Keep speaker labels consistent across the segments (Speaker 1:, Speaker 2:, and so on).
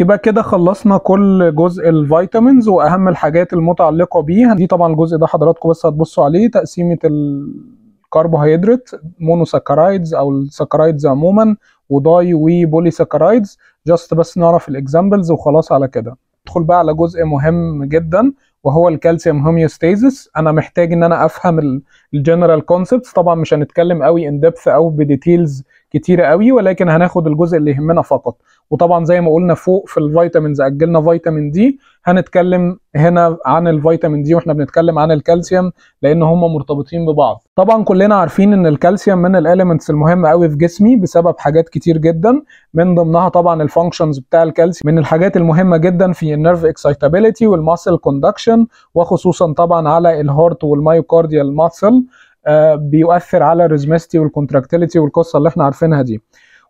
Speaker 1: يبقى كده خلصنا كل جزء الفيتامينز واهم الحاجات المتعلقه بيه دي طبعا الجزء ده حضراتكم بس هتبصوا عليه تقسيمه الكربوهيدرات مونوساكرايدز او الساكرايدز عموما وداي وبولي ساكرايدز جاست بس نعرف الاكزامبلز وخلاص على كده ندخل بقى على جزء مهم جدا وهو الكالسيوم هوميوستاسيس انا محتاج ان انا افهم الجنرال كونسبتس طبعا مش هنتكلم قوي ان ديبث او بديتيلز كتيره قوي ولكن هناخد الجزء اللي يهمنا فقط وطبعا زي ما قلنا فوق في الفيتامينز اجلنا فيتامين دي هنتكلم هنا عن الفيتامين دي واحنا بنتكلم عن الكالسيوم لان هم مرتبطين ببعض طبعا كلنا عارفين ان الكالسيوم من الاليمنتس المهمه قوي في جسمي بسبب حاجات كتير جدا من ضمنها طبعا الفانكشنز بتاع الكالسيوم من الحاجات المهمه جدا في النيرف اكسايتابيليتي والماسل كوندكشن وخصوصا طبعا على الهارت والمايوكارديال ماسل آه، بيؤثر على الريزمستي والكونتراكتيليتي والقصه اللي احنا عارفينها دي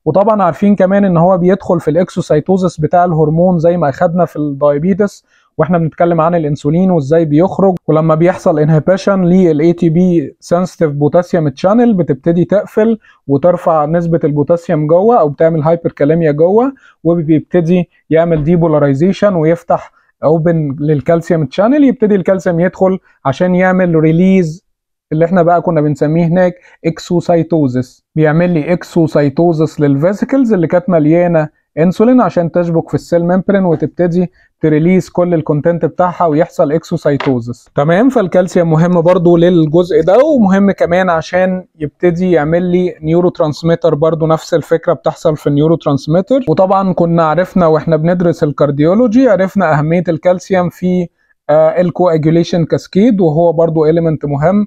Speaker 1: وطبعا عارفين كمان ان هو بيدخل في الاكسوسايتوزس بتاع الهرمون زي ما اخدنا في الدايبيتس واحنا بنتكلم عن الانسولين وازاي بيخرج ولما بيحصل انهبيشن للاي تي بي سنسيتيف بوتاسيوم تشانل بتبتدي تقفل وترفع نسبه البوتاسيوم جوه او بتعمل هايبركاليميا جوه وبيبتدي يعمل ديبولاريزيشن ويفتح اوبن للكالسيوم تشانل يبتدي الكالسيوم يدخل عشان يعمل ريليز اللي احنا بقى كنا بنسميه هناك اكسوسايتوزس بيعمل لي اكسوسايتوزس للفيسيكلز اللي كانت مليانه انسولين عشان تشبك في السيل ممبرين وتبتدي تريليز كل الكونتنت بتاعها ويحصل اكسوسايتوزس تمام فالكالسيوم مهم برضو للجزء ده ومهم كمان عشان يبتدي يعمل لي نيورو ترانسميتر برضو نفس الفكره بتحصل في النيورو ترانسميتر وطبعا كنا عرفنا واحنا بندرس الكارديولوجي عرفنا اهميه الكالسيوم في آه، الكواجوليشن كاسكيد وهو برضو اليمنت مهم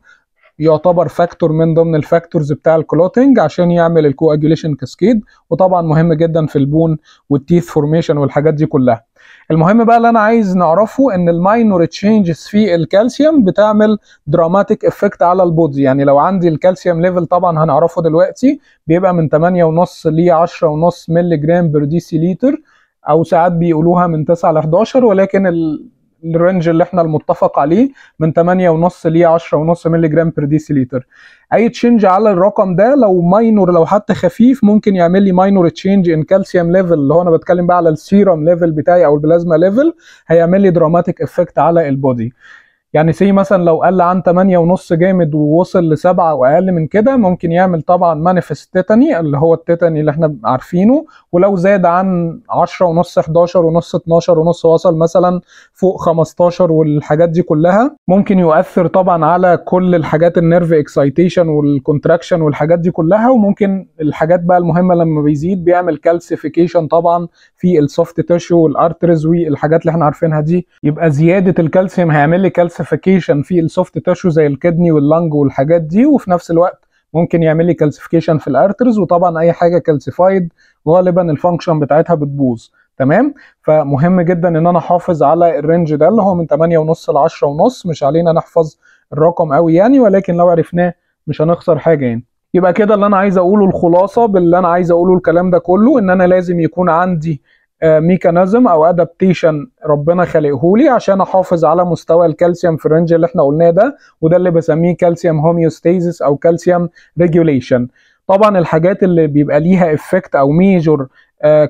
Speaker 1: يعتبر فاكتور من ضمن الفاكتورز بتاع الكلوتنج عشان يعمل الكواجوليشن كاسكيد وطبعا مهم جدا في البون والتيث فورميشن والحاجات دي كلها المهم بقى اللي انا عايز نعرفه ان الماينور تشينجز في الكالسيوم بتعمل دراماتيك افكت على البودي يعني لو عندي الكالسيوم ليفل طبعا هنعرفه دلوقتي بيبقى من 8.5 ل 10.5 مللي جرام دي سي لتر او ساعات بيقولوها من 9 ل 11 ولكن ال الرينج اللي احنا المتفق عليه من 8.5 ل 10.5 مللي جرام بير سيليتر اي تشينج على الرقم ده لو ماينور لو حتى خفيف ممكن يعمل لي ماينور تشينج ان كالسيوم ليفل اللي هو انا بتكلم بقى على السيرم ليفل بتاعي او البلازما ليفل هيعمل لي دراماتيك افكت على البودي يعني سي مثلا لو قل عن 8 ونص جامد ووصل لسبعة واقل من كده ممكن يعمل طبعا مانيفست تيتاني اللي هو التيتاني اللي احنا عارفينه ولو زاد عن 10 ونص 11 ونص 12 ونص وصل مثلا فوق 15 والحاجات دي كلها ممكن يؤثر طبعا على كل الحاجات النيرف اكسايتيشن والكونتراكشن والحاجات دي كلها وممكن الحاجات بقى المهمه لما بيزيد بيعمل كالسيفيكيشن طبعا في السوفت تيشو والارترز والحاجات اللي احنا عارفينها دي يبقى زياده الكالسيوم هيعمل لي كالسيفيكيشن كالسيفيكيشن في السوفت تاشو زي الكدني واللنج والحاجات دي وفي نفس الوقت ممكن يعمل لي كالسيفيكيشن في الارترز وطبعا اي حاجه كالسيفايد غالبا الفانكشن بتاعتها بتبوظ تمام فمهم جدا ان انا احافظ على الرينج ده اللي هو من 8.5 ل 10.5 مش علينا نحفظ الرقم قوي يعني ولكن لو عرفناه مش هنخسر حاجه يعني يبقى كده اللي انا عايز اقوله الخلاصه باللي انا عايز اقوله الكلام ده كله ان انا لازم يكون عندي ميكانيزم او ادابتيشن ربنا خلقه لي عشان احافظ على مستوى الكالسيوم في الرينج اللي احنا قلناه ده وده اللي بسميه كالسيوم هوميوستاسيس او كالسيوم ريجوليشن طبعا الحاجات اللي بيبقى ليها افكت او ميجور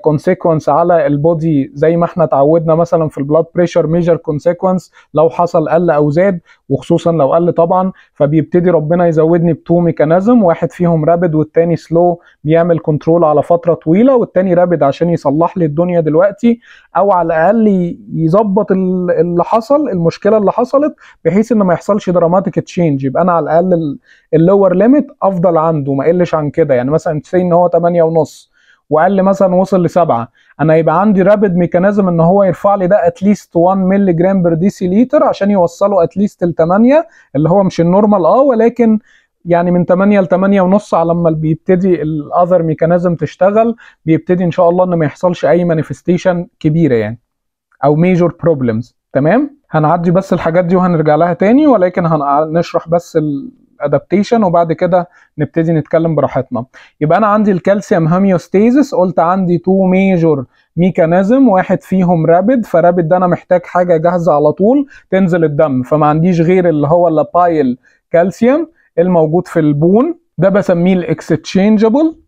Speaker 1: كونسيكونس آه، على البودي زي ما احنا اتعودنا مثلا في البلاد بريشر ميجر كونسيكونس لو حصل قل او زاد وخصوصا لو قل طبعا فبيبتدي ربنا يزودني بتو ميكانيزم واحد فيهم رابد والتاني سلو بيعمل كنترول على فتره طويله والتاني رابد عشان يصلح لي الدنيا دلوقتي او على الاقل يظبط اللي حصل المشكله اللي حصلت بحيث ان ما يحصلش دراماتيك تشينج يبقى انا على الاقل اللور ليميت افضل عنده ما اقلش عن كده يعني مثلا سي ان هو 8 ونص وقال لي مثلا وصل لسبعه انا يبقى عندي رابد ميكانيزم ان هو يرفع لي ده اتليست 1 مللي جرام ديسي لتر عشان يوصله اتليست ل 8 اللي هو مش النورمال اه ولكن يعني من 8 ل 8 ونص على لما بيبتدي الاذر ميكانيزم تشتغل بيبتدي ان شاء الله ان ما يحصلش اي مانيفستيشن كبيره يعني او ميجور بروبلمز تمام هنعدي بس الحاجات دي وهنرجع لها تاني ولكن هنشرح بس ال ادابتيشن وبعد كده نبتدي نتكلم براحتنا يبقى انا عندي الكالسيوم هوميوستاسيس قلت عندي تو ميجور ميكانيزم واحد فيهم رابد فرابد ده انا محتاج حاجه جاهزه على طول تنزل الدم فما عنديش غير اللي هو اللابايل كالسيوم الموجود في البون ده بسميه الاكستشينجبل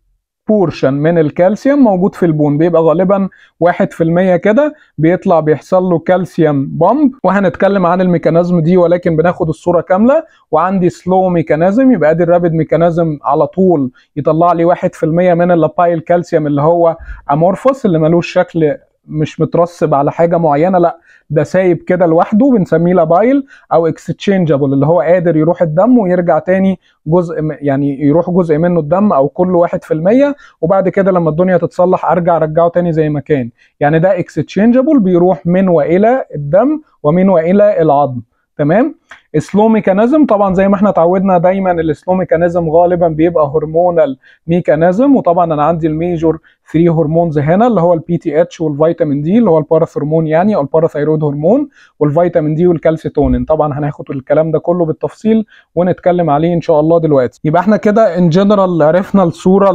Speaker 1: بورشن من الكالسيوم موجود في البون بيبقى غالبا 1% كده بيطلع بيحصل له كالسيوم بومب وهنتكلم عن الميكانيزم دي ولكن بناخد الصوره كامله وعندي سلو ميكانيزم يبقى ادي الرابد ميكانيزم على طول يطلع لي 1% من اللابايل كالسيوم اللي هو امورفوس اللي ملوش شكل مش مترسب على حاجه معينه لا ده سايب كده لوحده بنسميه لابايل او اكستشينجبل اللي هو قادر يروح الدم ويرجع تاني جزء يعني يروح جزء منه الدم او كل واحد في المية وبعد كده لما الدنيا تتصلح ارجع ارجعه تاني زي ما كان يعني ده اكستشينجبل بيروح من والى الدم ومن والى العظم تمام سلو ميكانيزم طبعا زي ما احنا اتعودنا دايما السلو ميكانيزم غالبا بيبقى هرمونال ميكانيزم وطبعا انا عندي الميجور 3 هرمونز هنا اللي هو البي تي اتش والفيتامين دي اللي هو الباراثرمون يعني او الباراثيرويد هرمون والفيتامين دي والكالسيتونين طبعا هناخد الكلام ده كله بالتفصيل ونتكلم عليه ان شاء الله دلوقتي يبقى احنا كده ان جنرال عرفنا الصوره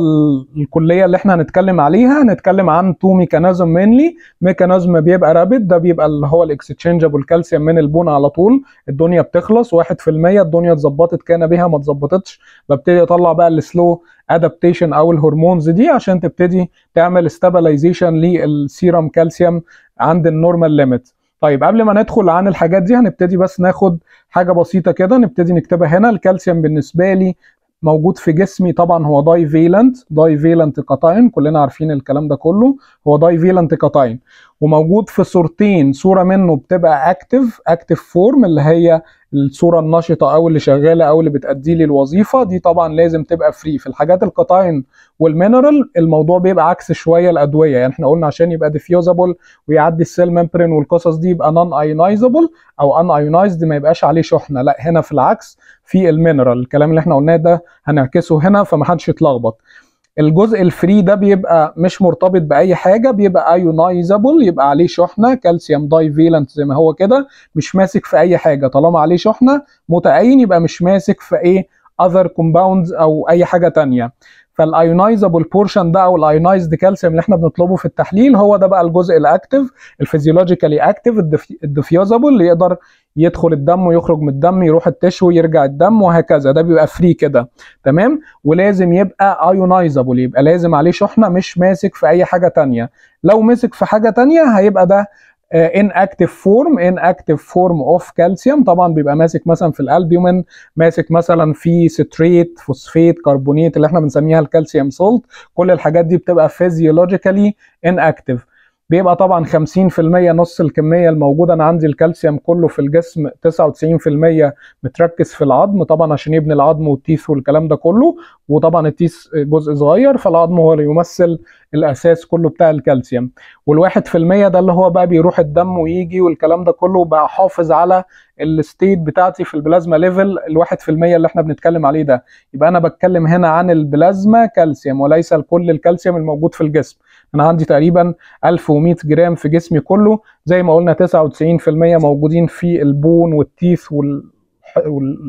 Speaker 1: الكليه اللي احنا هنتكلم عليها هنتكلم عن تو ميكانيزم مينلي ميكانيزم بيبقى رابيد ده بيبقى اللي هو الاكستشينجابل كالسيوم من البون على طول الدنيا بتخلص يخلص 1% الدنيا اتظبطت كان بها ما اتظبطتش ببتدي اطلع بقى السلو ادابتيشن او الهرمونز دي عشان تبتدي تعمل ستابلايزيشن للسيرم كالسيوم عند النورمال ليميت طيب قبل ما ندخل عن الحاجات دي هنبتدي بس ناخد حاجه بسيطه كده نبتدي نكتبها هنا الكالسيوم بالنسبه لي موجود في جسمي طبعا هو داي فيلنت داي فيلنت كلنا عارفين الكلام ده كله هو داي فيلنت وموجود في صورتين صوره منه بتبقى اكتف اكتف فورم اللي هي الصوره النشطه او اللي شغاله او اللي بتادي لي الوظيفه دي طبعا لازم تبقى فري في الحاجات القطاين والمينرال الموضوع بيبقى عكس شويه الادويه يعني احنا قلنا عشان يبقى ديفيوزابل ويعدي السيل ممبرين والقصص دي يبقى نون ايونايزابل او ان ايونايزد ما يبقاش عليه شحنه لا هنا في العكس في المينرال الكلام اللي احنا قلناه ده هنعكسه هنا فمحدش يتلخبط الجزء الفري ده بيبقى مش مرتبط باي حاجه بيبقى ايونايزابل يبقى عليه شحنه كالسيوم داي فيلنت زي ما هو كده مش ماسك في اي حاجه طالما عليه شحنه متعين يبقى مش ماسك في ايه اذر كومباوندز او اي حاجه تانية فالايونايزابل بورشن ده او الايونايزد كالسيوم اللي احنا بنطلبه في التحليل هو ده بقى الجزء الاكتف الفيزيولوجيكالي اكتف الدفيوزابل اللي يقدر يدخل الدم ويخرج من الدم يروح التشو يرجع الدم وهكذا ده بيبقى فري كده تمام ولازم يبقى ايونايزابل يبقى لازم عليه شحنه مش ماسك في اي حاجه تانية لو مسك في حاجه تانية هيبقى ده ان اكتف فورم ان اكتف فورم اوف كالسيوم طبعا بيبقى ماسك مثلا في الالبيومين ماسك مثلا في ستريت فوسفيت كربونيت اللي احنا بنسميها الكالسيوم سولت كل الحاجات دي بتبقى فيزيولوجيكالي ان اكتف بيبقى طبعا 50% نص الكميه الموجوده انا عندي الكالسيوم كله في الجسم 99% متركز في العظم طبعا عشان يبني العظم والتيس والكلام ده كله وطبعا التيس جزء صغير فالعظم هو اللي يمثل الاساس كله بتاع الكالسيوم والواحد في المية ده اللي هو بقى بيروح الدم ويجي والكلام ده كله بقى حافظ على الستيت بتاعتي في البلازما ليفل الواحد في المية اللي احنا بنتكلم عليه ده يبقى انا بتكلم هنا عن البلازما كالسيوم وليس كل الكالسيوم الموجود في الجسم انا عندي تقريبا 1100 جرام في جسمي كله زي ما قلنا 99% موجودين في البون والتيث وال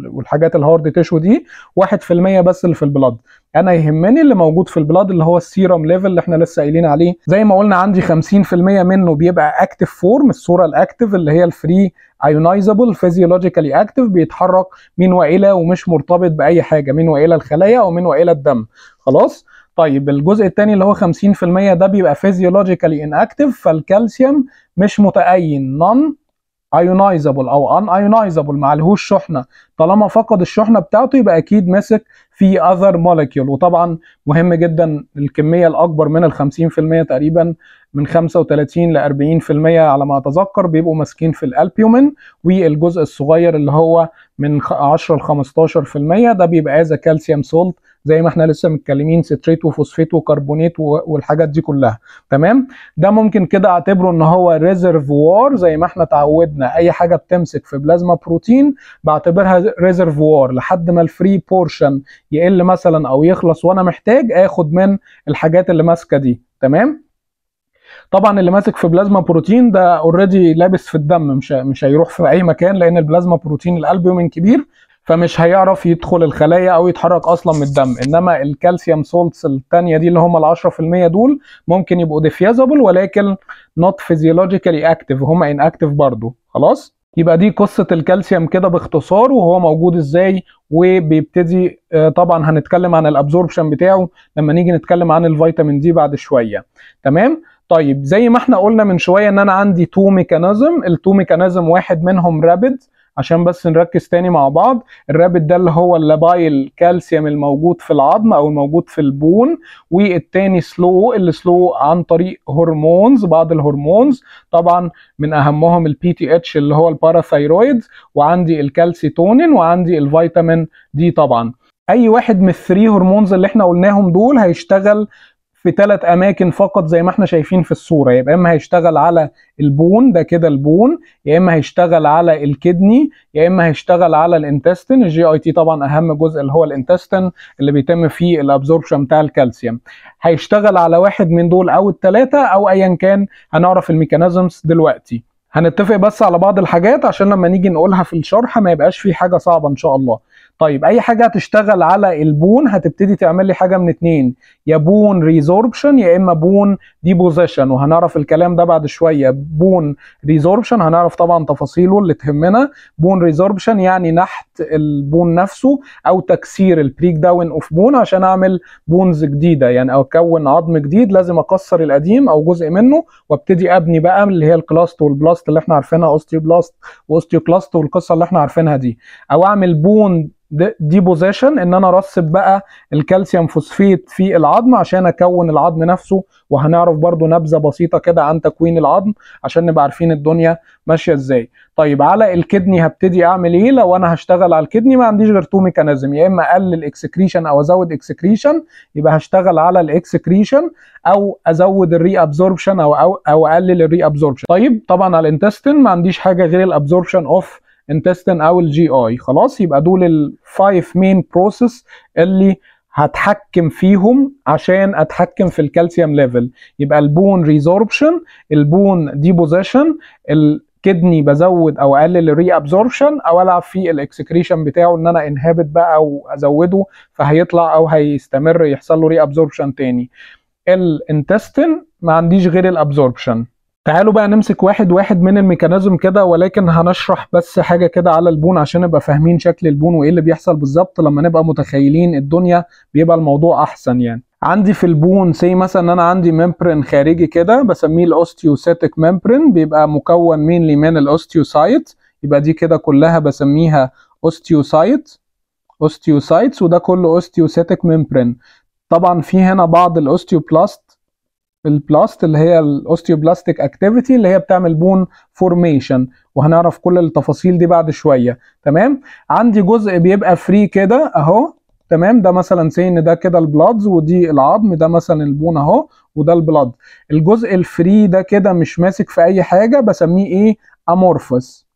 Speaker 1: والحاجات الهارد تيشو دي 1% بس اللي في البلاد انا يهمني اللي موجود في البلاد اللي هو السيرم ليفل اللي احنا لسه قايلين عليه زي ما قلنا عندي 50% منه بيبقى اكتف فورم الصوره الاكتف اللي هي الفري ايونايزابل فيزيولوجيكالي اكتف بيتحرك من وإلى ومش مرتبط باي حاجه من وإلى الخلايا او من وإلى الدم خلاص طيب الجزء الثاني اللي هو 50% ده بيبقى فيزيولوجيكالي اكتف فالكالسيوم مش متأين نون ايونايزابل او ان ايونايزابل معلهوش شحنه طالما فقد الشحنه بتاعته يبقى اكيد مسك في اذر موليكيول وطبعا مهم جدا الكميه الاكبر من ال 50% تقريبا من 35 ل 40% على ما اتذكر بيبقوا ماسكين في الالبيومين والجزء الصغير اللي هو من 10 ل 15% ده بيبقى از كالسيوم سولت زي ما احنا لسه متكلمين سيتريت وفوسفيت وكربونيت والحاجات دي كلها تمام ده ممكن كده اعتبره ان هو ريزرفوار زي ما احنا تعودنا اي حاجه بتمسك في بلازما بروتين بعتبرها ريزرفوار لحد ما الفري بورشن يقل مثلا او يخلص وانا محتاج اخد من الحاجات اللي ماسكه دي تمام طبعا اللي ماسك في بلازما بروتين ده اوريدي لابس في الدم مش مش هيروح في اي مكان لان البلازما بروتين الالبيومين كبير فمش هيعرف يدخل الخلايا او يتحرك اصلا من الدم انما الكالسيوم سولتس الثانيه دي اللي هم ال 10% دول ممكن يبقوا ديفيزابل ولكن نوت فيزيولوجيكالي اكتف هم ان اكتف برضه خلاص يبقى دي قصه الكالسيوم كده باختصار وهو موجود ازاي وبيبتدي آه، طبعا هنتكلم عن الابزوربشن بتاعه لما نيجي نتكلم عن الفيتامين دي بعد شويه تمام طيب زي ما احنا قلنا من شويه ان انا عندي تو ميكانيزم التو ميكانيزم واحد منهم رابد عشان بس نركز تاني مع بعض الرابد ده اللي هو اللابايل كالسيوم الموجود في العظم او الموجود في البون والتاني سلو اللي سلو عن طريق هرمونز بعض الهرمونز طبعا من اهمهم البي تي اتش اللي هو الباراثايرويد وعندي الكالسيتونين وعندي الفيتامين دي طبعا اي واحد من الثري هرمونز اللي احنا قلناهم دول هيشتغل في ثلاث اماكن فقط زي ما احنا شايفين في الصوره يبقى اما هيشتغل على البون ده كده البون يا اما هيشتغل على الكدني يا اما هيشتغل على الانتستين الجي اي تي طبعا اهم جزء اللي هو الانتستين اللي بيتم فيه الابزوربشن بتاع الكالسيوم هيشتغل على واحد من دول او الثلاثه او ايا كان هنعرف الميكانيزمز دلوقتي هنتفق بس على بعض الحاجات عشان لما نيجي نقولها في الشرح ما يبقاش في حاجه صعبه ان شاء الله طيب اي حاجه هتشتغل على البون هتبتدي تعمل لي حاجه من اتنين يا بون ريزوربشن يا اما بون ديبوزيشن وهنعرف الكلام ده بعد شويه بون ريزوربشن هنعرف طبعا تفاصيله اللي تهمنا بون ريزوربشن يعني نحت البون نفسه او تكسير البريك داون اوف بون عشان اعمل بونز جديده يعني او اكون عظم جديد لازم اكسر القديم او جزء منه وابتدي ابني بقى اللي هي الكلاست والبلاست اللي احنا عارفينها اوستيوبلاست واوستيوكلاست والقصه اللي احنا عارفينها دي او اعمل بون ديبوزيشن ان انا ارسب بقى الكالسيوم فوسفيت في العظم عشان اكون العظم نفسه وهنعرف برضو نبذه بسيطه كده عن تكوين العظم عشان نبقى عارفين الدنيا ماشيه ازاي طيب على الكدني هبتدي اعمل ايه لو انا هشتغل على الكدني ما عنديش غير تو ميكانيزم يا اما اقلل اكسكريشن او ازود اكسكريشن يبقى هشتغل على الاكسكريشن او ازود الري ابزوربشن او او, اقلل الري ابزوربشن طيب طبعا على الانتستين ما عنديش حاجه غير الابزوربشن اوف انتستين او الجي اي خلاص يبقى دول الفايف مين بروسيس اللي هتحكم فيهم عشان اتحكم في الكالسيوم ليفل يبقى البون ريزوربشن البون ديبوزيشن الكدني بزود او اقلل الري ابزوربشن او العب في الاكسكريشن بتاعه ان انا انهبت بقى وازوده فهيطلع او هيستمر يحصل له ري ابزوربشن تاني الانتستين ما عنديش غير الابزوربشن تعالوا بقى نمسك واحد واحد من الميكانيزم كده ولكن هنشرح بس حاجه كده على البون عشان نبقى فاهمين شكل البون وايه اللي بيحصل بالظبط لما نبقى متخيلين الدنيا بيبقى الموضوع احسن يعني عندي في البون سي مثلا ان انا عندي ممبرين خارجي كده بسميه الاوستيوسيتك ممبرين بيبقى مكون مينلي من الاوستيوسايت يبقى دي كده كلها بسميها اوستيوسايت اوستيوسايتس وده كله اوستيوسيتك ممبرين طبعا في هنا بعض الاوستيوبلاست البلاست اللي هي الاوستيوبلاستيك اكتيفيتي اللي هي بتعمل بون فورميشن وهنعرف كل التفاصيل دي بعد شويه تمام عندي جزء بيبقى فري كده اهو تمام ده مثلا سين ده كده البلادز ودي العظم ده مثلا البون اهو وده البلاد الجزء الفري ده كده مش ماسك في اي حاجه بسميه ايه امورفس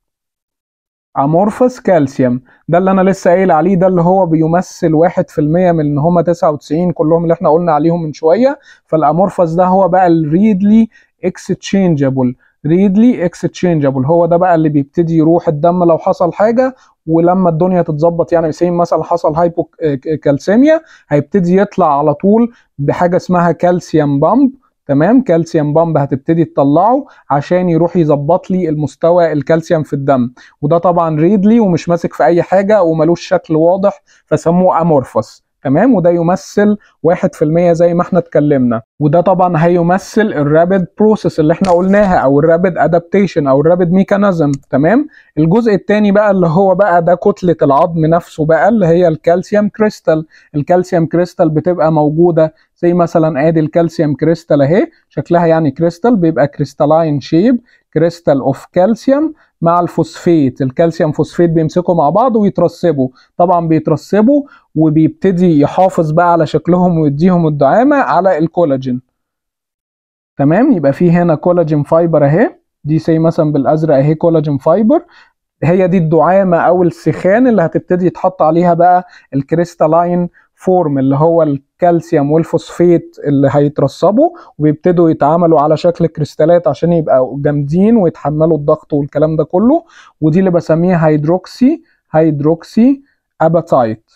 Speaker 1: امورفس كالسيوم ده اللي انا لسه قايل عليه ده اللي هو بيمثل 1% من ان هم 99 كلهم اللي احنا قلنا عليهم من شويه فالامورفس ده هو بقى الريدلي اكستشينجابل ريدلي اكستشينجابل هو ده بقى اللي بيبتدي يروح الدم لو حصل حاجه ولما الدنيا تتظبط يعني سيم مثلا حصل هايبو آه، آه، كالسيميا هيبتدي يطلع على طول بحاجه اسمها كالسيوم بامب تمام كالسيوم بامب هتبتدي تطلعه عشان يروح يظبط لي المستوى الكالسيوم في الدم وده طبعا ريدلي ومش ماسك في اي حاجه وملوش شكل واضح فسموه امورفوس تمام وده يمثل 1% زي ما احنا اتكلمنا وده طبعا هيمثل الرابد بروسيس اللي احنا قلناها او الرابد ادابتيشن او الرابد ميكانيزم تمام الجزء الثاني بقى اللي هو بقى ده كتله العظم نفسه بقى اللي هي الكالسيوم كريستال الكالسيوم كريستال بتبقى موجوده زي مثلا ادي الكالسيوم كريستال اهي شكلها يعني كريستال بيبقى كريستالاين شيب كريستال اوف كالسيوم مع الفوسفيت الكالسيوم فوسفيت بيمسكوا مع بعض ويترسبوا طبعا بيترسبوا وبيبتدي يحافظ بقى على شكلهم ويديهم الدعامه على الكولاجين تمام يبقى في هنا كولاجين فايبر اهي دي سي مثلا بالازرق اهي كولاجين فايبر هي دي الدعامه او السخان اللي هتبتدي يتحط عليها بقى الكريستالاين فورم اللي هو الكالسيوم والفوسفيت اللي هيترسبوا وبيبتدوا يتعاملوا على شكل كريستالات عشان يبقوا جامدين ويتحملوا الضغط والكلام ده كله ودي اللي بسميها هيدروكسي هيدروكسي اباتايت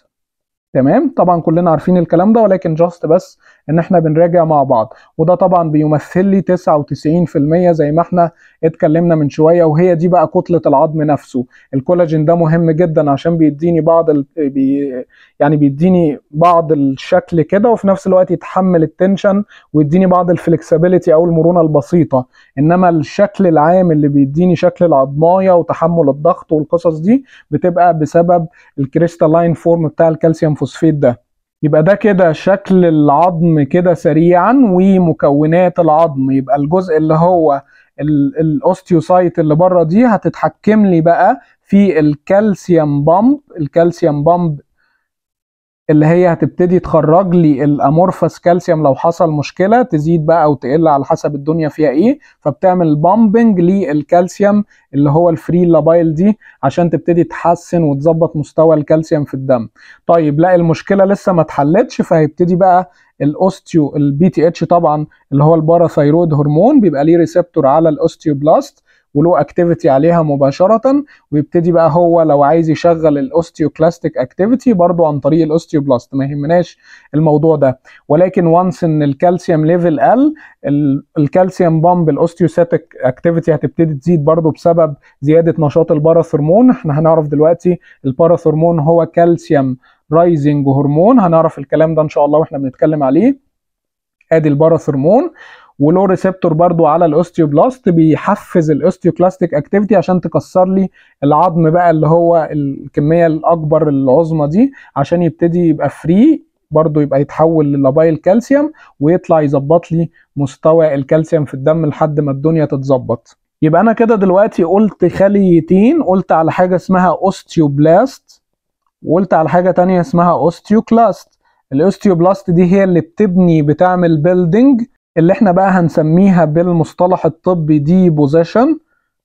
Speaker 1: تمام طبعا كلنا عارفين الكلام ده ولكن جاست بس ان احنا بنراجع مع بعض وده طبعا بيمثل لي 99% زي ما احنا اتكلمنا من شويه وهي دي بقى كتله العظم نفسه الكولاجين ده مهم جدا عشان بيديني بعض ال... بي... يعني بيديني بعض الشكل كده وفي نفس الوقت يتحمل التنشن ويديني بعض الفلكسبيليتي او المرونه البسيطه انما الشكل العام اللي بيديني شكل العظمايه وتحمل الضغط والقصص دي بتبقى بسبب الكريستالين فورم بتاع الكالسيوم فوسفيت ده يبقى ده كده شكل العظم كده سريعا ومكونات العظم يبقى الجزء اللي هو الاوستيوسايت اللي بره دي هتتحكم لي بقى في الكالسيوم بامب الكالسيوم بامب اللي هي هتبتدي تخرج لي الامورفس كالسيوم لو حصل مشكله تزيد بقى او تقل على حسب الدنيا فيها ايه فبتعمل بامبنج للكالسيوم اللي هو الفري لابايل دي عشان تبتدي تحسن وتظبط مستوى الكالسيوم في الدم طيب لا المشكله لسه ما اتحلتش فهيبتدي بقى الاوستيو البي تي اتش طبعا اللي هو الباراثايرويد هرمون بيبقى ليه ريسبتور على الاوستيوبلاست ولو اكتيفيتي عليها مباشره ويبتدي بقى هو لو عايز يشغل الاوستيوكلاستيك اكتيفيتي برضو عن طريق الاوستيوبلاست ما يهمناش الموضوع ده ولكن وانس ان الكالسيوم ليفل قل الكالسيوم بامب الاوستيوسيتك اكتيفيتي هتبتدي تزيد برضو بسبب زياده نشاط الباراثرمون احنا هنعرف دلوقتي الباراثرمون هو كالسيوم رايزنج هرمون هنعرف الكلام ده ان شاء الله واحنا بنتكلم عليه ادي الباراثرمون ولو ريسبتور برضو على الاوستيوبلاست بيحفز الاوستيوكلاستيك اكتيفيتي عشان تكسر لي العظم بقى اللي هو الكميه الاكبر العظمى دي عشان يبتدي يبقى فري برضو يبقى يتحول للابايل كالسيوم ويطلع يظبط لي مستوى الكالسيوم في الدم لحد ما الدنيا تتظبط يبقى انا كده دلوقتي قلت خليتين قلت على حاجه اسمها اوستيوبلاست وقلت على حاجه تانية اسمها اوستيوكلاست الاوستيوبلاست دي هي اللي بتبني بتعمل بيلدينج اللي احنا بقى هنسميها بالمصطلح الطبي دي بوزيشن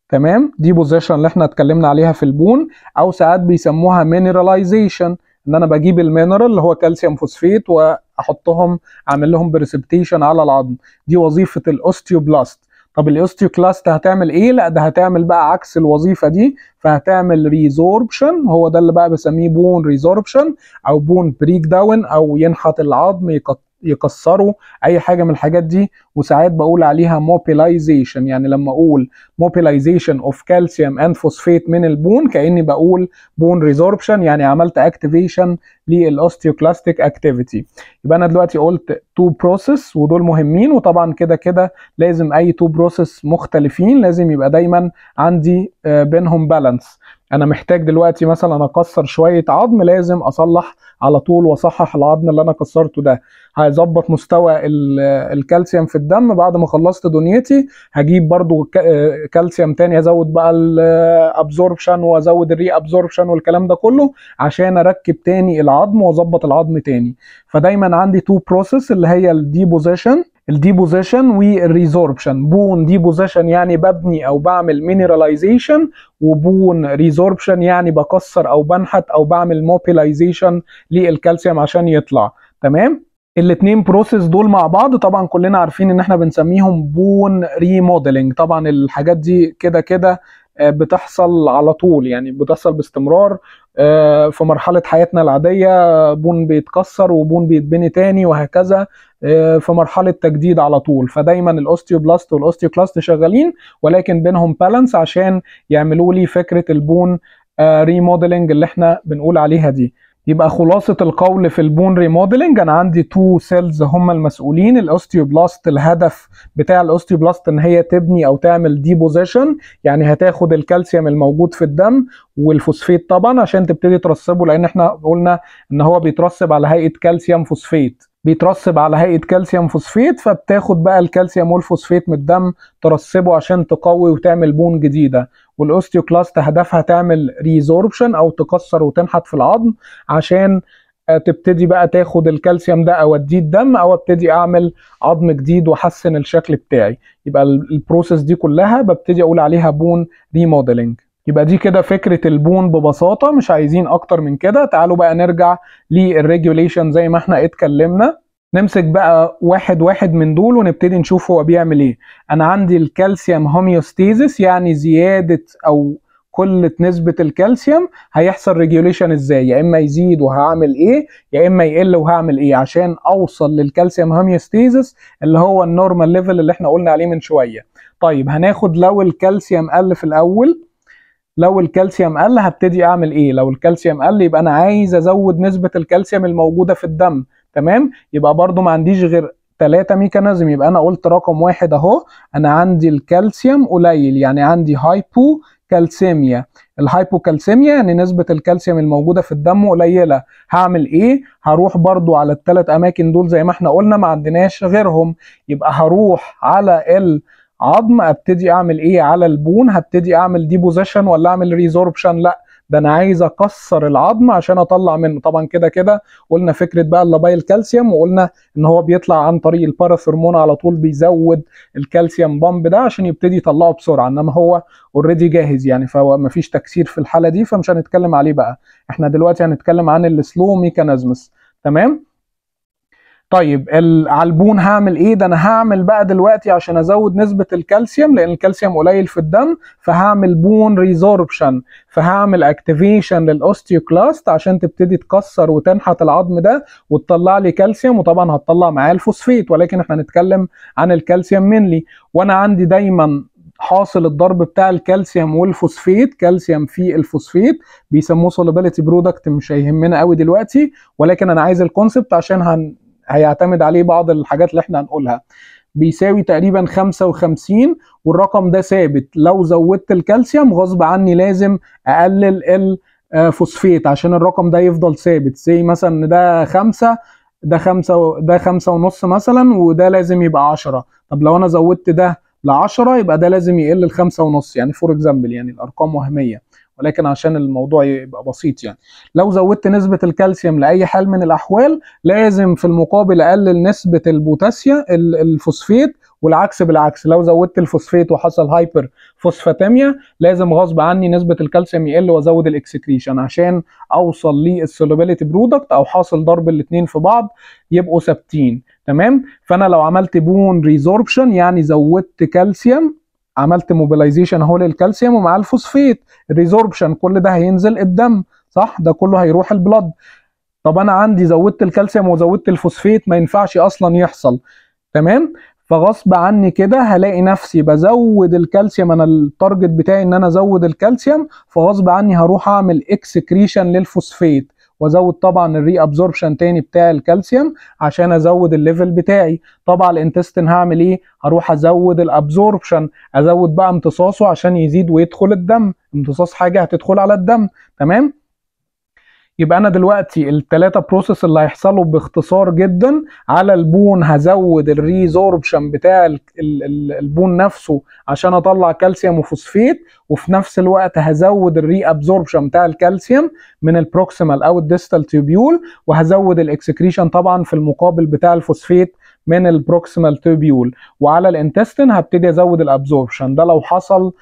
Speaker 1: تمام دي بوزيشن اللي احنا اتكلمنا عليها في البون او ساعات بيسموها مينراليزيشن ان انا بجيب المينرال اللي هو كالسيوم فوسفيت واحطهم اعمل لهم بريسبتيشن على العظم دي وظيفه الاوستيوبلاست طب الاوستيوكلاست هتعمل ايه لا ده هتعمل بقى عكس الوظيفه دي فهتعمل ريزوربشن هو ده اللي بقى بسميه بون ريزوربشن او بون بريك داون او ينحت العظم يقطع يكسروا اي حاجه من الحاجات دي وساعات بقول عليها موبيلايزيشن يعني لما اقول موبيلايزيشن اوف كالسيوم اند فوسفيت من البون كاني بقول بون ريزوربشن يعني عملت اكتيفيشن للاوستيوكلاستيك اكتيفيتي يبقى انا دلوقتي قلت تو بروسيس ودول مهمين وطبعا كده كده لازم اي تو بروسيس مختلفين لازم يبقى دايما عندي آه، بينهم بالانس انا محتاج دلوقتي مثلا اكسر شويه عظم لازم اصلح على طول واصحح العظم اللي انا كسرته ده هيظبط مستوى الكالسيوم في الدم بعد ما خلصت دنيتي هجيب برضو كالسيوم تاني هزود بقى الابزوربشن وازود الري ابزوربشن والكلام ده كله عشان اركب تاني العظم واظبط العظم تاني فدايما عندي تو بروسيس اللي هي الديبوزيشن الديبوزيشن والريزوربشن بون ديبوزيشن يعني ببني او بعمل مينراليزيشن وبون ريزوربشن يعني بكسر او بنحت او بعمل موبيلايزيشن للكالسيوم عشان يطلع تمام الاثنين بروسيس دول مع بعض طبعا كلنا عارفين ان احنا بنسميهم بون ريموديلنج طبعا الحاجات دي كده كده آه، بتحصل على طول يعني بتحصل باستمرار آه، في مرحلة حياتنا العادية آه، بون بيتكسر وبون بيتبني تاني وهكذا في مرحلة تجديد على طول فدايما الاوستيوبلاست والاوستيوكلاست شغالين ولكن بينهم بالانس عشان يعملوا لي فكرة البون ريموديلنج اللي احنا بنقول عليها دي يبقى خلاصة القول في البون ريموديلنج أنا عندي تو سيلز هم المسؤولين الأوستيوبلاست الهدف بتاع الأوستيوبلاست إن هي تبني أو تعمل ديبوزيشن يعني هتاخد الكالسيوم الموجود في الدم والفوسفيت طبعا عشان تبتدي ترسبه لأن إحنا قلنا إن هو بيترسب على هيئة كالسيوم فوسفيت بيترسب على هيئه كالسيوم فوسفيت فبتاخد بقى الكالسيوم والفوسفيت من الدم ترسبه عشان تقوي وتعمل بون جديده والاوستيوكلاست هدفها تعمل ريزوربشن او تكسر وتنحت في العظم عشان آه، تبتدي بقى تاخد الكالسيوم ده اوديه الدم او ابتدي اعمل عظم جديد واحسن الشكل بتاعي يبقى البروسيس دي كلها ببتدي اقول عليها بون ريموديلنج يبقى دي كده فكره البون ببساطه مش عايزين اكتر من كده تعالوا بقى نرجع للريجوليشن زي ما احنا اتكلمنا نمسك بقى واحد واحد من دول ونبتدي نشوف هو بيعمل ايه انا عندي الكالسيوم هوميوستيزيس يعني زياده او قله نسبه الكالسيوم هيحصل ريجوليشن ازاي يا اما يزيد وهعمل ايه يا اما يقل وهعمل ايه عشان اوصل للكالسيوم هوميوستيزيس اللي هو النورمال ليفل اللي احنا قلنا عليه من شويه طيب هناخد لو الكالسيوم قل في الاول لو الكالسيوم قل هبتدي اعمل ايه لو الكالسيوم قل يبقى انا عايز ازود نسبه الكالسيوم الموجوده في الدم تمام يبقى برضو ما عنديش غير ثلاثة ميكانيزم يبقى انا قلت رقم واحد اهو انا عندي الكالسيوم قليل يعني عندي هايبو كالسيميا الهايبوكالسيميا يعني نسبة الكالسيوم الموجودة في الدم قليلة هعمل ايه هروح برضو على الثلاث اماكن دول زي ما احنا قلنا ما عندناش غيرهم يبقى هروح على ال عظم ابتدي اعمل ايه على البون هبتدي اعمل دي بوزيشن ولا اعمل ريزوربشن لا ده انا عايز اكسر العظم عشان اطلع منه طبعا كده كده قلنا فكره بقى اللابايل كالسيوم وقلنا ان هو بيطلع عن طريق الباراثيرمون على طول بيزود الكالسيوم بامب ده عشان يبتدي يطلعه بسرعه انما هو اوريدي جاهز يعني فيش تكسير في الحاله دي فمش هنتكلم عليه بقى احنا دلوقتي هنتكلم عن السلو ميكانيزمز تمام طيب العلبون هعمل ايه ده انا هعمل بقى دلوقتي عشان ازود نسبه الكالسيوم لان الكالسيوم قليل في الدم فهعمل بون ريزوربشن فهعمل اكتيفيشن للاوستيوكلاست عشان تبتدي تكسر وتنحت العظم ده وتطلع لي كالسيوم وطبعا هتطلع معاه الفوسفيت ولكن احنا نتكلم عن الكالسيوم منلي وانا عندي دايما حاصل الضرب بتاع الكالسيوم والفوسفيت كالسيوم في الفوسفيت بيسموه solubility برودكت مش هيهمنا قوي دلوقتي ولكن انا عايز الكونسبت عشان هن هيعتمد عليه بعض الحاجات اللي احنا هنقولها بيساوي تقريبا 55 والرقم ده ثابت لو زودت الكالسيوم غصب عني لازم اقلل الفوسفيت عشان الرقم ده يفضل ثابت زي مثلا ده 5 ده 5 ده 5 ونص مثلا وده لازم يبقى 10 طب لو انا زودت ده ل 10 يبقى ده لازم يقل ل 5 ونص يعني فور اكزامبل يعني الارقام وهميه ولكن عشان الموضوع يبقى بسيط يعني لو زودت نسبه الكالسيوم لاي حال من الاحوال لازم في المقابل اقلل نسبه البوتاسيا الفوسفيت والعكس بالعكس لو زودت الفوسفيت وحصل هايبر فوسفاتيميا لازم غصب عني نسبه الكالسيوم يقل وازود الاكسكريشن عشان اوصل للسولوبيليتي برودكت او حاصل ضرب الاثنين في بعض يبقوا ثابتين تمام فانا لو عملت بون ريزوربشن يعني زودت كالسيوم عملت موبيلايزيشن اهو للكالسيوم ومعاه الفوسفيت ريزوربشن كل ده هينزل الدم صح ده كله هيروح البلد طب انا عندي زودت الكالسيوم وزودت الفوسفيت ما ينفعش اصلا يحصل تمام فغصب عني كده هلاقي نفسي بزود الكالسيوم انا التارجت بتاعي ان انا ازود الكالسيوم فغصب عني هروح اعمل اكسكريشن للفوسفيت وازود طبعا الري ابزوربشن تاني بتاع الكالسيوم عشان ازود الليفل بتاعي طبعا الانتستين هعمل ايه هروح ازود الابزوربشن ازود بقى امتصاصه عشان يزيد ويدخل الدم امتصاص حاجه هتدخل على الدم تمام يبقى انا دلوقتي الثلاثه بروسيس اللي هيحصلوا باختصار جدا على البون هزود الريزوربشن بتاع البون نفسه عشان اطلع كالسيوم وفوسفيت وفي نفس الوقت هزود الري ابزوربشن بتاع الكالسيوم من البروكسيمال او الديستال تيوبيول وهزود الاكسكريشن طبعا في المقابل بتاع الفوسفيت من البروكسيمال تيوبيول وعلى الانتستين هبتدي ازود الابزوربشن ده لو حصل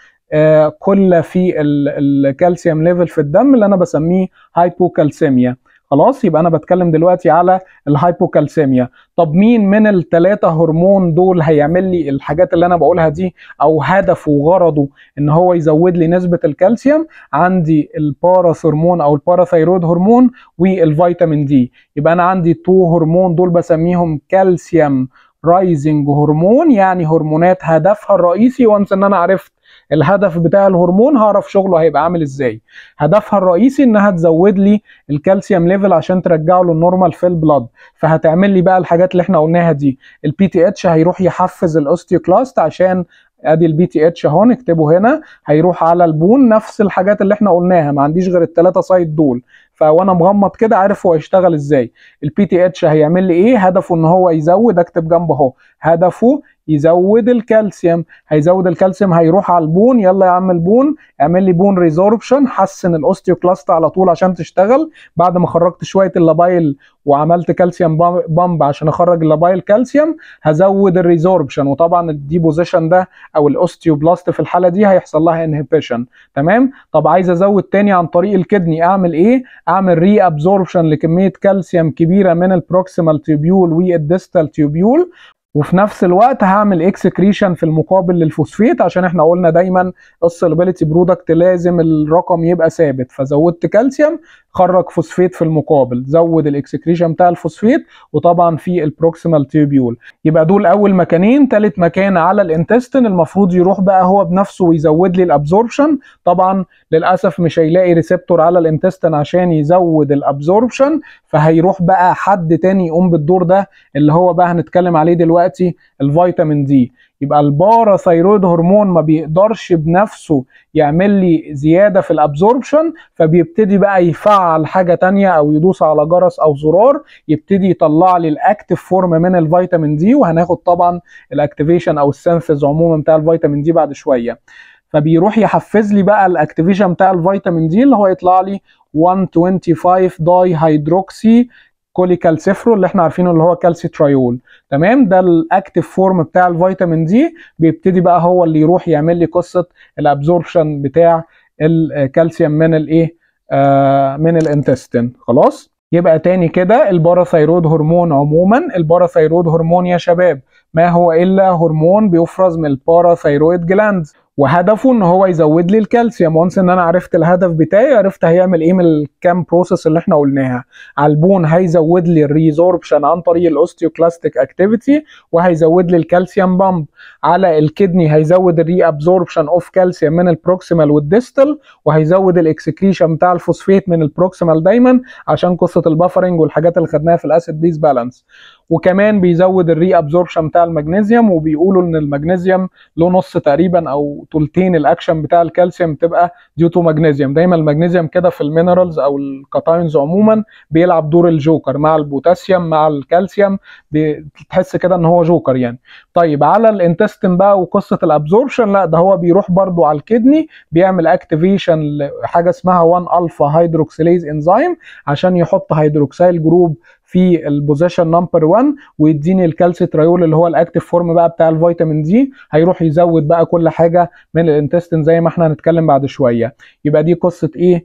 Speaker 1: قله آه، في الكالسيوم ليفل في الدم اللي انا بسميه هايبوكالسيميا خلاص يبقى انا بتكلم دلوقتي على الهايبوكالسيميا طب مين من الثلاثه هرمون دول هيعمل لي الحاجات اللي انا بقولها دي او هدفه وغرضه ان هو يزود لي نسبه الكالسيوم عندي الباراث او الباراثايرويد هرمون والفيتامين دي يبقى انا عندي تو هرمون دول بسميهم كالسيوم رايزنج هرمون يعني هرمونات هدفها الرئيسي وانس ان انا عرفت الهدف بتاع الهرمون هعرف شغله هيبقى عامل ازاي هدفها الرئيسي انها تزود لي الكالسيوم ليفل عشان ترجعه للنورمال في البلاد فهتعمل لي بقى الحاجات اللي احنا قلناها دي البي تي اتش هيروح يحفز الاوستيوكلاست عشان ادي البي تي اتش اهو نكتبه هنا هيروح على البون نفس الحاجات اللي احنا قلناها ما عنديش غير الثلاثه سايد دول فوانا مغمض كده عارف هو هيشتغل ازاي البي تي اتش هيعمل لي ايه هدفه ان هو يزود اكتب جنبه اهو هدفه يزود الكالسيوم هيزود الكالسيوم هيروح على البون يلا يا عم البون اعمل لي بون ريزوربشن حسن الاوستيوكلاست على طول عشان تشتغل بعد ما خرجت شويه اللابايل وعملت كالسيوم بامب عشان اخرج اللابايل كالسيوم هزود الريزوربشن وطبعا الديبوزيشن ده او الاوستيوبلاست في الحاله دي هيحصل لها انهبيشن تمام طب عايز ازود تاني عن طريق الكدني اعمل ايه اعمل ري ابزوربشن لكميه كالسيوم كبيره من البروكسيمال تيوبيول والديستال تيوبيول وفي نفس الوقت هعمل اكسكريشن في المقابل للفوسفيت عشان احنا قلنا دايما السolubility برودكت لازم الرقم يبقى ثابت فزودت كالسيوم خرج فوسفيت في المقابل زود الاكسكريشن بتاع الفوسفيت وطبعا في البروكسيمال تيوبيول يبقى دول اول مكانين ثالث مكان على الانتستين المفروض يروح بقى هو بنفسه ويزود لي الابزوربشن طبعا للاسف مش هيلاقي ريسبتور على الانتستين عشان يزود الابزوربشن فهيروح بقى حد تاني يقوم بالدور ده اللي هو بقى هنتكلم عليه دلوقتي الفيتامين دي يبقى الباراثيرويد هرمون ما بيقدرش بنفسه يعمل لي زياده في الابزوربشن فبيبتدي بقى يفعل حاجه تانية او يدوس على جرس او زرار يبتدي يطلع لي الاكتف فورم من الفيتامين دي وهناخد طبعا الاكتيفيشن او السنسز عموما بتاع الفيتامين دي بعد شويه فبيروح يحفز لي بقى الاكتيفيشن بتاع الفيتامين دي اللي هو يطلع لي 125 داي هيدروكسي كوليكالسيفرول اللي احنا عارفينه اللي هو كالسيتريول تمام ده الاكتف فورم بتاع الفيتامين دي بيبتدي بقى هو اللي يروح يعمل لي قصه الابزوربشن بتاع الكالسيوم من الايه آه من الانتستين خلاص يبقى تاني كده الباراثيرود هرمون عموما الباراثيرود هرمون يا شباب ما هو الا هرمون بيفرز من الباراثيرويد جلاندز وهدفه ان هو يزود لي الكالسيوم وانس ان انا عرفت الهدف بتاعي عرفت هيعمل ايه من الكام بروسيس اللي احنا قلناها على البون هيزود لي الريزوربشن عن طريق الاوستيوكلاستيك اكتيفيتي وهيزود لي الكالسيوم بامب على الكدني هيزود الري ابزوربشن اوف كالسيوم من البروكسيمال والديستال وهيزود الاكسكريشن بتاع الفوسفيت من البروكسيمال دايما عشان قصه البافرنج والحاجات اللي خدناها في الاسيد بيز بالانس وكمان بيزود الري ابزوربشن بتاع المغنيسيوم وبيقولوا ان المغنيسيوم له نص تقريبا او ثلثين الاكشن بتاع الكالسيوم بتبقى ديو تو مغنيسيوم دايما المغنيسيوم كده في المينرالز او الكاتاينز عموما بيلعب دور الجوكر مع البوتاسيوم مع الكالسيوم بتحس كده ان هو جوكر يعني طيب على الانتستين بقى وقصه الابزوربشن لا ده هو بيروح برده على الكدني بيعمل اكتيفيشن لحاجه اسمها 1 الفا هيدروكسيليز انزيم عشان يحط هيدروكسيل جروب في البوزيشن نمبر 1 ويديني الكالسيترايول اللي هو الاكتيف فورم بقى بتاع الفيتامين دي هيروح يزود بقى كل حاجه من الانتستين زي ما احنا هنتكلم بعد شويه يبقى دي قصه ايه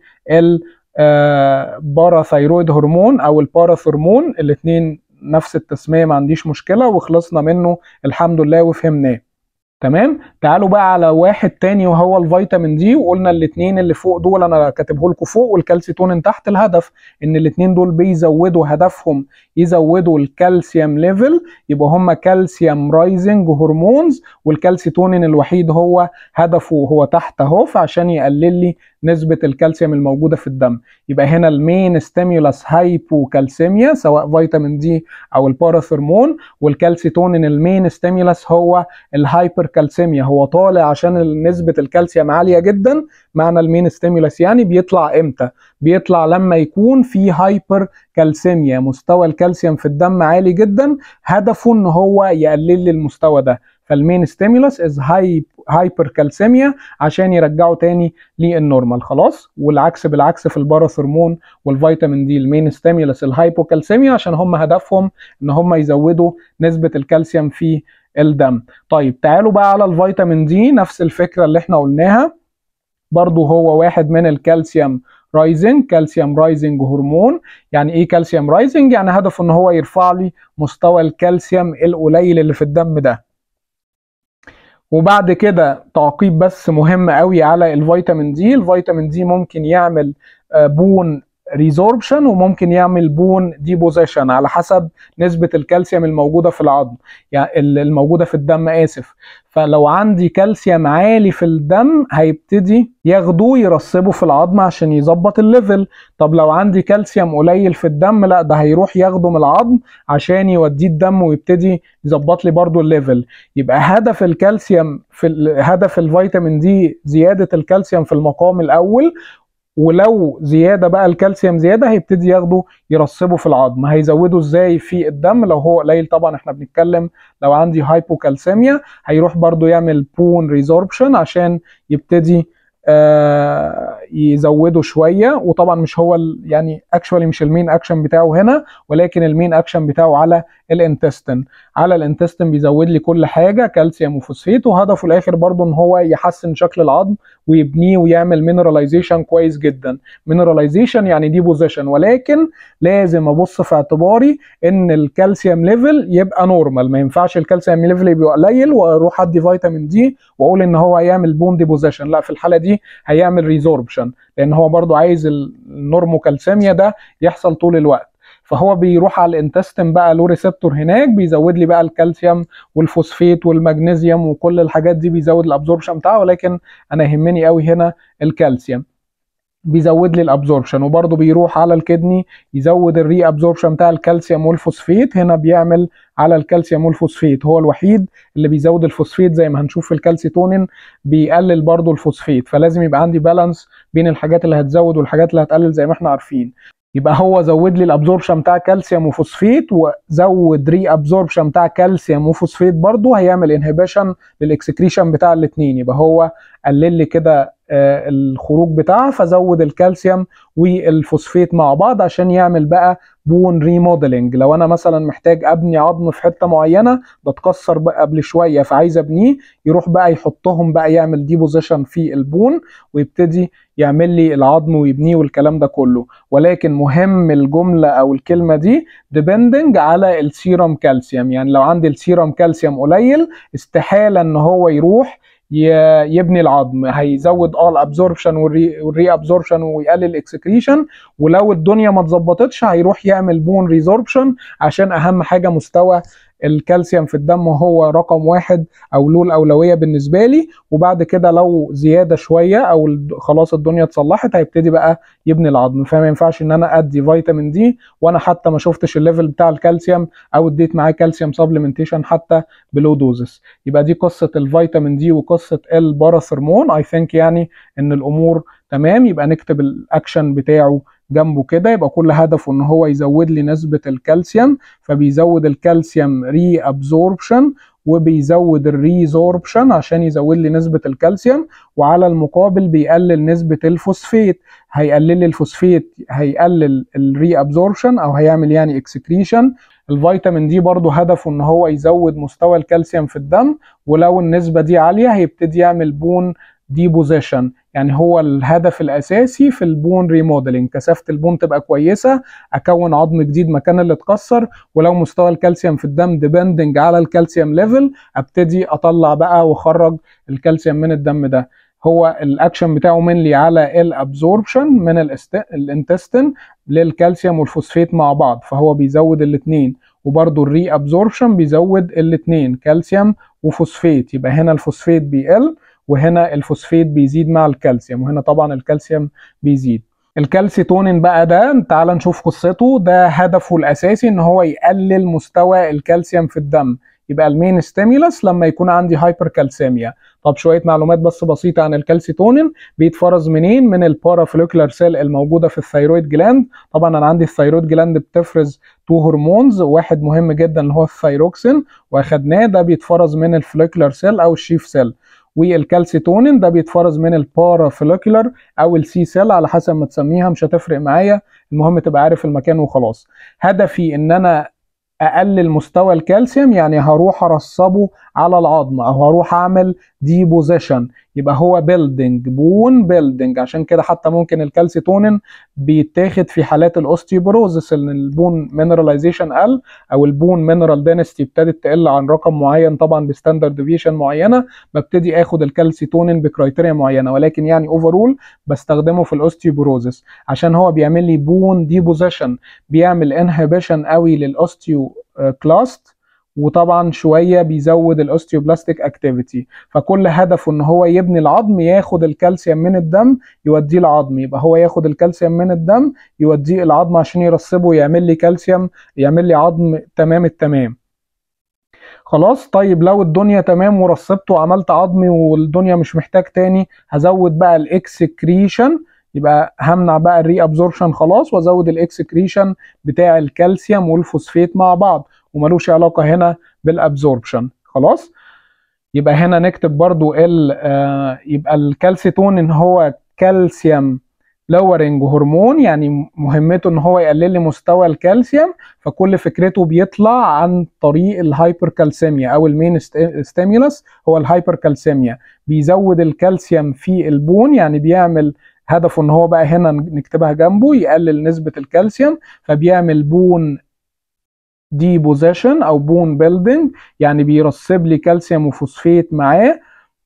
Speaker 1: باراثايرويد آه، هرمون او الباراثورمون الاثنين نفس التسميه ما عنديش مشكله وخلصنا منه الحمد لله وفهمناه تمام تعالوا بقى على واحد تاني وهو الفيتامين دي وقلنا الاثنين اللي فوق دول انا كاتبه لكم فوق والكالسيتونين تحت الهدف ان الاثنين دول بيزودوا هدفهم يزودوا الكالسيوم ليفل يبقى هما كالسيوم رايزنج هرمونز والكالسيتونين الوحيد هو هدفه هو تحت اهو فعشان يقلل لي نسبه الكالسيوم الموجوده في الدم يبقى هنا المين ستيمولس هايبوكالسيميا سواء فيتامين دي او الباراثرمون والكالسيتونين المين ستيمولس هو الهايبركالسيميا هو طالع عشان نسبه الكالسيوم عاليه جدا معنى المين ستيمولس يعني بيطلع امتى بيطلع لما يكون في هايبر كالسيميا مستوى الكالسيوم في الدم عالي جدا هدفه ان هو يقلل لي المستوى ده فالمين ستيمولس از هايبر كالسيميا عشان يرجعوا تاني للنورمال خلاص والعكس بالعكس في الباراثرمون والفيتامين دي المين ستيمولس الهايبوكالسيميا عشان هم هدفهم ان هم يزودوا نسبه الكالسيوم في الدم طيب تعالوا بقى على الفيتامين دي نفس الفكره اللي احنا قلناها برضو هو واحد من الكالسيوم رايزنج كالسيوم رايزنج هرمون يعني ايه كالسيوم رايزنج يعني هدفه ان هو يرفع لي مستوى الكالسيوم القليل اللي في الدم ده وبعد كده تعقيب بس مهم قوي على الفيتامين دي الفيتامين دي ممكن يعمل آه، بون ريزوربشن وممكن يعمل بون ديبوزيشن على حسب نسبه الكالسيوم الموجوده في العظم يعني الموجوده في الدم اسف فلو عندي كالسيوم عالي في الدم هيبتدي ياخدوه يرسبه في العظم عشان يظبط الليفل طب لو عندي كالسيوم قليل في الدم لا ده هيروح ياخده من العظم عشان يوديه الدم ويبتدي يظبط لي برده الليفل يبقى هدف الكالسيوم في هدف الفيتامين دي زياده الكالسيوم في المقام الاول ولو زياده بقى الكالسيوم زياده هيبتدي ياخده يرصبه في العظم هيزوده ازاي في الدم لو هو قليل طبعا احنا بنتكلم لو عندي هايبوكالسيميا هيروح برضو يعمل بون ريزوربشن عشان يبتدي آه، يزوده شويه وطبعا مش هو يعني اكشوالي مش المين اكشن بتاعه هنا ولكن المين اكشن بتاعه على الانتستين على الانتستين بيزود لي كل حاجه كالسيوم وفوسفيت وهدفه الاخر برضو ان هو يحسن شكل العظم ويبنيه ويعمل مينراليزيشن كويس جدا مينراليزيشن يعني دي بوزيشن ولكن لازم ابص في اعتباري ان الكالسيوم ليفل يبقى نورمال ما ينفعش الكالسيوم ليفل يبقى قليل واروح ادي فيتامين دي واقول ان هو هيعمل بون دي بوزيشن لا في الحاله دي هيعمل ريزوربشن لان هو برضو عايز النورمو كالسيميا ده يحصل طول الوقت فهو بيروح على الانتستين بقى له ريسبتور هناك بيزود لي بقى الكالسيوم والفوسفيت والمغنيسيوم وكل الحاجات دي بيزود الابزوربشن بتاعه ولكن انا يهمني قوي هنا الكالسيوم بيزود لي الابزوربشن وبرده بيروح على الكدني يزود الري ابزوربشن بتاع الكالسيوم والفوسفيت هنا بيعمل على الكالسيوم والفوسفيت هو الوحيد اللي بيزود الفوسفيت زي ما هنشوف في الكالسيتونين بيقلل برضه الفوسفيت فلازم يبقى عندي بالانس بين الحاجات اللي هتزود والحاجات اللي هتقلل زي ما احنا عارفين يبقى هو زود لي الابزوربشن بتاع كالسيوم وفوسفيت وزود ري ابزوربشن بتاع كالسيوم وفوسفيت برضه هيعمل انهبيشن للاكسكريشن بتاع الاثنين يبقى هو قلل لي كده آه، الخروج بتاعها فزود الكالسيوم والفوسفيت مع بعض عشان يعمل بقى بون ريموديلنج لو انا مثلا محتاج ابني عظم في حته معينه ده اتكسر قبل شويه فعايز ابنيه يروح بقى يحطهم بقى يعمل دي بوزيشن في البون ويبتدي يعمل لي العظم ويبنيه والكلام ده كله ولكن مهم الجمله او الكلمه دي ديبندنج على السيروم كالسيوم يعني لو عندي السيروم كالسيوم قليل استحاله ان هو يروح يبني العظم هيزود اه الابزوربشن والري ابزوربشن ويقلل اكسكريشن ولو الدنيا ما اتظبطتش هيروح يعمل بون ريزوربشن عشان اهم حاجه مستوى الكالسيوم في الدم هو رقم واحد او له الاولويه بالنسبه لي وبعد كده لو زياده شويه او خلاص الدنيا اتصلحت هيبتدي بقى يبني العظم فما ينفعش ان انا ادي فيتامين دي وانا حتى ما شفتش الليفل بتاع الكالسيوم او اديت معاه كالسيوم سبلمنتيشن حتى بلو دوزس يبقى دي قصه الفيتامين دي وقصه الباراثرمون اي ثينك يعني ان الامور تمام يبقى نكتب الاكشن بتاعه جنبه كده يبقى كل هدفه ان هو يزود لي نسبه الكالسيوم فبيزود الكالسيوم ري ابزوربشن وبيزود الريزوربشن عشان يزود لي نسبه الكالسيوم وعلى المقابل بيقلل نسبه الفوسفيت هيقلل لي الفوسفيت هيقلل الري ابزوربشن او هيعمل يعني اكسكريشن الفيتامين دي برضو هدفه ان هو يزود مستوى الكالسيوم في الدم ولو النسبه دي عاليه هيبتدي يعمل بون دي بوزيشن يعني هو الهدف الاساسي في البون ريموديلنج كثافه البون تبقى كويسه اكون عظم جديد مكان اللي اتكسر ولو مستوى الكالسيوم في الدم ديبندنج على الكالسيوم ليفل ابتدي اطلع بقى واخرج الكالسيوم من الدم ده هو الاكشن بتاعه منلي على الابزوربشن من الانتستين للكالسيوم والفوسفيت مع بعض فهو بيزود الاثنين وبرده الري ابزوربشن بيزود الاثنين كالسيوم وفوسفيت يبقى هنا الفوسفيت بيقل وهنا الفوسفيت بيزيد مع الكالسيوم وهنا طبعا الكالسيوم بيزيد الكالسيتونين بقى ده تعال نشوف قصته ده هدفه الاساسي ان هو يقلل مستوى الكالسيوم في الدم يبقى المين ستيمولس لما يكون عندي هايبر كالسيميا طب شويه معلومات بس بسيطه عن الكالسيتونين بيتفرز منين من البارافوليكولار سيل الموجوده في الثيرويد جلاند طبعا انا عندي الثيرويد جلاند بتفرز تو هرمونز واحد مهم جدا اللي هو الثيروكسين واخدناه ده بيتفرز من الفوليكولار سيل او الشيف سيل والكالسيتونين ده بيتفرز من البارافوليكولار او السي سيل على حسب ما تسميها مش هتفرق معايا المهم تبقى عارف المكان وخلاص هدفي ان انا اقلل مستوى الكالسيوم يعني هروح ارصبه على العظم او هروح اعمل ديبوزيشن يبقى هو بيلدنج بون بيلدنج عشان كده حتى ممكن الكالسيتونين بيتاخد في حالات الاوستيوبروزس ان البون مينراليزيشن قل او البون مينرال دينستي ابتدت تقل عن رقم معين طبعا بستاندرد ديفيشن معينه ببتدي اخد الكالسيتونين بكرايتيريا معينه ولكن يعني اوفرول بستخدمه في الاوستيوبروزس عشان هو بيعمل لي بون ديبوزيشن بيعمل انهبيشن قوي للاوستيو كلاست آه، وطبعا شويه بيزود الاوستيوبلاستيك اكتيفيتي فكل هدفه ان هو يبني العظم ياخد الكالسيوم من الدم يوديه العظم يبقى هو ياخد الكالسيوم من الدم يوديه العظم عشان يرسبه ويعمل لي كالسيوم يعمل لي عظم تمام التمام خلاص طيب لو الدنيا تمام ورصبته وعملت عظمي والدنيا مش محتاج تاني هزود بقى الاكسكريشن يبقى همنع بقى الري ابزوربشن خلاص وازود الاكسكريشن بتاع الكالسيوم والفوسفيت مع بعض وملوش علاقه هنا بالابزوربشن خلاص يبقى هنا نكتب برضو ال آه، يبقى الكالسيتون ان هو كالسيوم لورنج هرمون يعني مهمته ان هو يقلل لي مستوى الكالسيوم فكل فكرته بيطلع عن طريق الهايبر كالسيميا او المين ستيمولس هو الهايبر كالسيميا بيزود الكالسيوم في البون يعني بيعمل هدفه ان هو بقى هنا نكتبها جنبه يقلل نسبه الكالسيوم فبيعمل بون دي بوزيشن او بون بيلدنج يعني بيرسب لي كالسيوم وفوسفيت معاه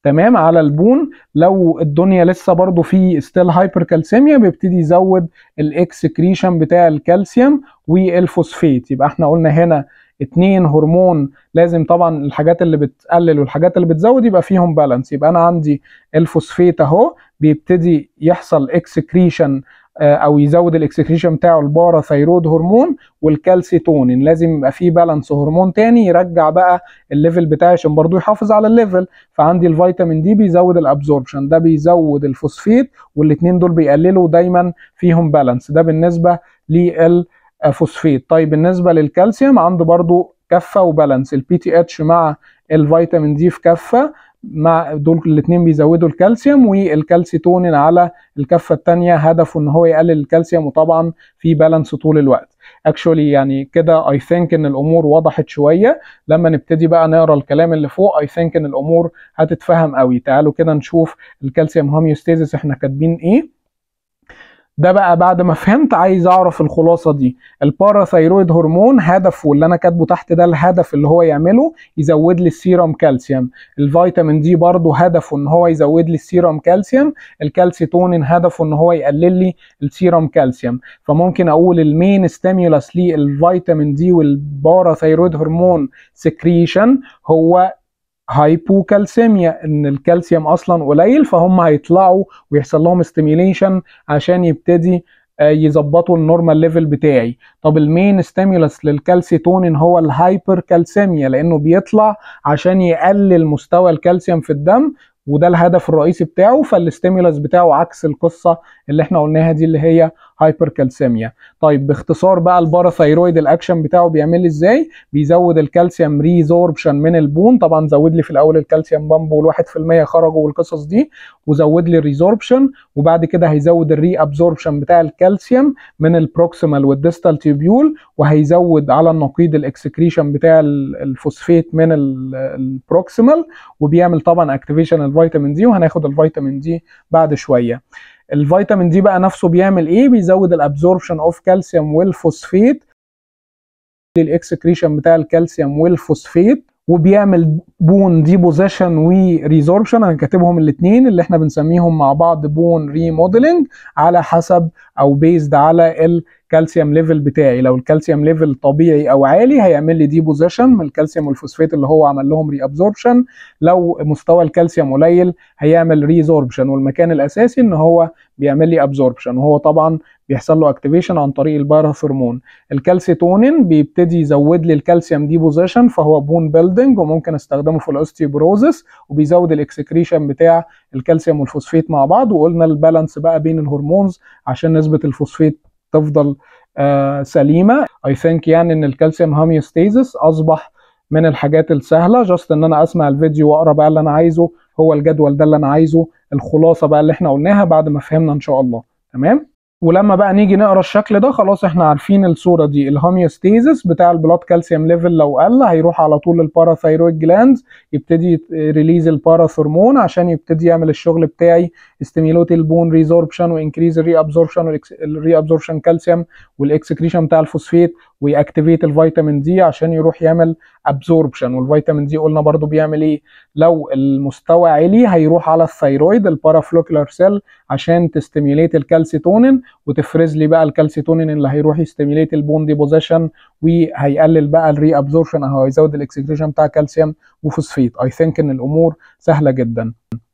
Speaker 1: تمام على البون لو الدنيا لسه برضو في ستيل هايبر كالسيميا بيبتدي يزود الاكسكريشن بتاع الكالسيوم والفوسفيت يبقى احنا قلنا هنا اتنين هرمون لازم طبعا الحاجات اللي بتقلل والحاجات اللي بتزود يبقى فيهم بالانس يبقى انا عندي الفوسفيت اهو بيبتدي يحصل اكسكريشن آه، او يزود الاكسكريشن بتاعه الباراثايرود هرمون والكالسيتون لازم يبقى فيه بالانس هرمون تاني يرجع بقى الليفل بتاعي عشان برضه يحافظ على الليفل فعندي الفيتامين دي بيزود الابزوربشن ده بيزود الفوسفيت والاثنين دول بيقللوا دايما فيهم بالانس ده بالنسبه للفوسفيت طيب بالنسبه للكالسيوم عنده برضه كفه وبالانس البي تي اتش مع الفيتامين دي في كفه مع دول الاثنين بيزودوا الكالسيوم والكالسيتونين على الكفه الثانيه هدفه ان هو يقلل الكالسيوم وطبعا في بالانس طول الوقت اكشولي يعني كده اي ثينك ان الامور وضحت شويه لما نبتدي بقى نقرا الكلام اللي فوق اي ثينك ان الامور هتتفهم قوي تعالوا كده نشوف الكالسيوم هوميوستاسيس احنا كاتبين ايه ده بقى بعد ما فهمت عايز اعرف الخلاصه دي الباراثايرويد هرمون هدفه اللي انا كاتبه تحت ده الهدف اللي هو يعمله يزود لي السيرم كالسيوم الفيتامين دي برضه هدفه ان هو يزود لي السيرم كالسيوم الكالسيتونين هدفه ان هو يقلل لي السيرم كالسيوم فممكن اقول المين ستيمولس للفيتامين دي والباراثايرويد هرمون سكريشن هو هايبوكالسيميا ان الكالسيوم اصلا قليل فهم هيطلعوا ويحصل لهم ستيميليشن عشان يبتدي آه، يظبطوا النورمال ليفل بتاعي طب المين ستيمولس للكالسيتونين هو الهايبر كالسيميا لانه بيطلع عشان يقلل مستوى الكالسيوم في الدم وده الهدف الرئيسي بتاعه فالستيمولس بتاعه عكس القصه اللي احنا قلناها دي اللي هي هايبركالسيميا طيب باختصار بقى الباراثايرويد الاكشن بتاعه بيعمل ازاي بيزود الكالسيوم ريزوربشن من البون طبعا زود لي في الاول الكالسيوم بامب وال 1 خرجوا والقصص دي وزود لي الريزوربشن وبعد كده هيزود الري ابزوربشن بتاع الكالسيوم من البروكسيمال والديستال تيبيول وهيزود على النقيض الاكسكريشن بتاع الفوسفيت من البروكسيمال وبيعمل طبعا اكتيفيشن الفيتامين دي وهناخد الفيتامين دي بعد شويه الفيتامين دي بقى نفسه بيعمل ايه بيزود الابزوربشن اوف كالسيوم والفوسفيت للاكسكريشن بتاع الكالسيوم والفوسفيت وبيعمل بون ديبوزيشن وريزوربشن انا كاتبهم الاثنين اللي احنا بنسميهم مع بعض بون ريموديلنج على حسب او بيزد على الكالسيوم ليفل بتاعي لو الكالسيوم ليفل طبيعي او عالي هيعمل لي ديبوزيشن من الكالسيوم والفوسفات اللي هو عمل لهم ريابزوربشن لو مستوى الكالسيوم قليل هيعمل ريزوربشن والمكان الاساسي ان هو بيعمل لي ابزوربشن وهو طبعا بيحصل له اكتيفيشن عن طريق البارافيرمون الكالسيتونين بيبتدي يزود لي الكالسيوم دي بوزيشن فهو بون بيلدينج وممكن استخدمه في الاوستيوبروزس وبيزود الاكسكريشن بتاع الكالسيوم والفوسفيت مع بعض وقلنا البالانس بقى بين الهرمونز عشان نسبه الفوسفيت تفضل آه سليمه اي ثينك يعني ان الكالسيوم هاميوستيزس اصبح من الحاجات السهله جاست ان انا اسمع الفيديو واقرا بقى اللي انا عايزه هو الجدول ده اللي انا عايزه الخلاصه بقى اللي احنا قلناها بعد ما فهمنا ان شاء الله تمام ولما بقى نيجي نقرا الشكل ده خلاص احنا عارفين الصوره دي الهوميوستيزس بتاع البلاد كالسيوم ليفل لو قل هيروح على طول للباراثايرويد جلاندز يبتدي ريليز الباراثورمون عشان يبتدي يعمل الشغل بتاعي استيميلوت البون ريزوربشن وانكريز الري ابزوربشن والري ابزوربشن كالسيوم والاكسكريشن بتاع الفوسفيت ويأكتيفيت الفيتامين دي عشان يروح يعمل ابزوربشن والفيتامين دي قلنا برضو بيعمل ايه لو المستوى عالي هيروح على الثيرويد البارافلوكلر سيل عشان تستيميليت الكالسيتونين وتفرز لي بقى الكالسيتونين اللي هيروح يستيميليت البون ديبوزيشن وهيقلل بقى الري ابزوربشن او هيزود الاكسكريشن بتاع كالسيوم وفوسفيت اي ثينك ان الامور سهله جدا